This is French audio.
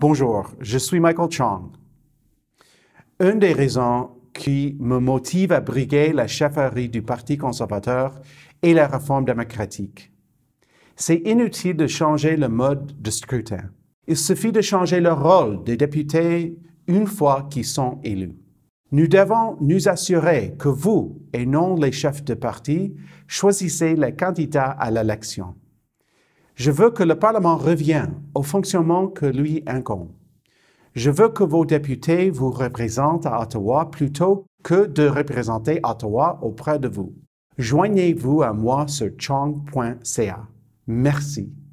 Bonjour, je suis Michael Chong. Une des raisons qui me motive à briguer la chefferie du Parti conservateur est la réforme démocratique. C'est inutile de changer le mode de scrutin. Il suffit de changer le rôle des députés une fois qu'ils sont élus. Nous devons nous assurer que vous, et non les chefs de parti, choisissez les candidats à l'élection. Je veux que le Parlement revienne au fonctionnement que lui incombe. Je veux que vos députés vous représentent à Ottawa plutôt que de représenter Ottawa auprès de vous. Joignez-vous à moi sur chong.ca. Merci.